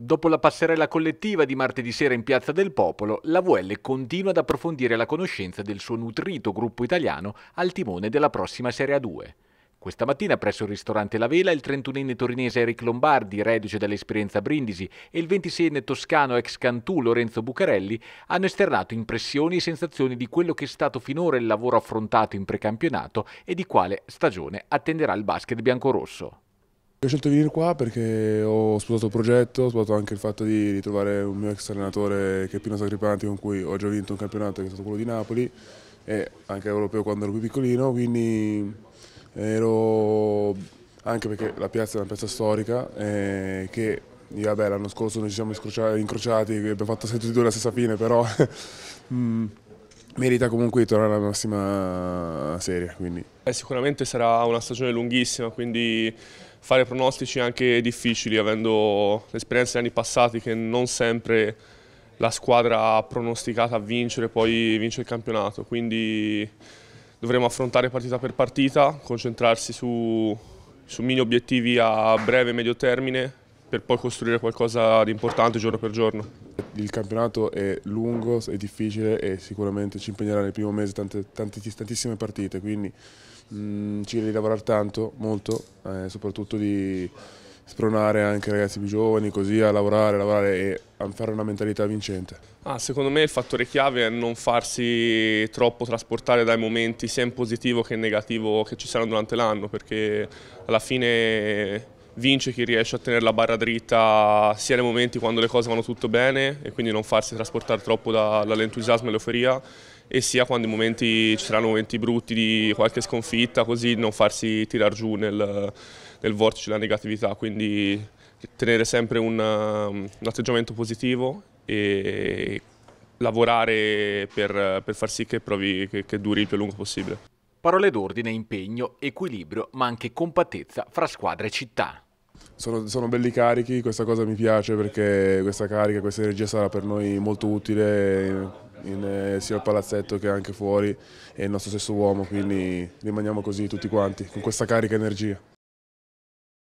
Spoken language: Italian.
Dopo la passerella collettiva di martedì sera in Piazza del Popolo, la VL continua ad approfondire la conoscenza del suo nutrito gruppo italiano al timone della prossima Serie A2. Questa mattina presso il ristorante La Vela il 31enne torinese Eric Lombardi, reduce dall'esperienza Brindisi, e il 26enne toscano ex Cantù Lorenzo Bucarelli hanno esternato impressioni e sensazioni di quello che è stato finora il lavoro affrontato in precampionato e di quale stagione attenderà il basket biancorosso. Ho scelto di venire qua perché ho sposato il progetto, ho sposato anche il fatto di ritrovare un mio ex allenatore che è Pino Sacripanti con cui ho già vinto un campionato che è stato quello di Napoli e anche europeo quando ero più piccolino, quindi ero anche perché la piazza è una piazza storica eh, che l'anno scorso noi ci siamo incrociati, abbiamo fatto 7 di 2 la stessa fine però mm, merita comunque di tornare alla massima serie. Quindi. Eh, sicuramente sarà una stagione lunghissima, quindi fare pronostici anche difficili, avendo l'esperienza degli anni passati che non sempre la squadra ha pronosticato a vincere e poi vince il campionato. Quindi dovremo affrontare partita per partita, concentrarsi su, su mini obiettivi a breve e medio termine per poi costruire qualcosa di importante giorno per giorno il campionato è lungo, è difficile e sicuramente ci impegnerà nel primo mese tante, tante, tantissime partite, quindi mh, mm, ci devi lavorare tanto, molto, eh, soprattutto di spronare anche i ragazzi più giovani così a lavorare, a lavorare e a fare una mentalità vincente. Ah, secondo me il fattore chiave è non farsi troppo trasportare dai momenti sia in positivo che in negativo che ci saranno durante l'anno perché alla fine vince chi riesce a tenere la barra dritta sia nei momenti quando le cose vanno tutto bene e quindi non farsi trasportare troppo dall'entusiasmo e l'euforia e sia quando i momenti, ci saranno momenti brutti di qualche sconfitta così non farsi tirar giù nel, nel vortice della negatività quindi tenere sempre un, um, un atteggiamento positivo e lavorare per, per far sì che, provi, che, che duri il più lungo possibile. Parole d'ordine, impegno, equilibrio, ma anche compattezza fra squadra e città. Sono, sono, belli carichi, questa cosa mi piace perché questa carica, questa energia sarà per noi molto utile in, in, eh, sia al palazzetto che anche fuori e il nostro stesso uomo, quindi rimaniamo così tutti quanti, con questa carica e energia.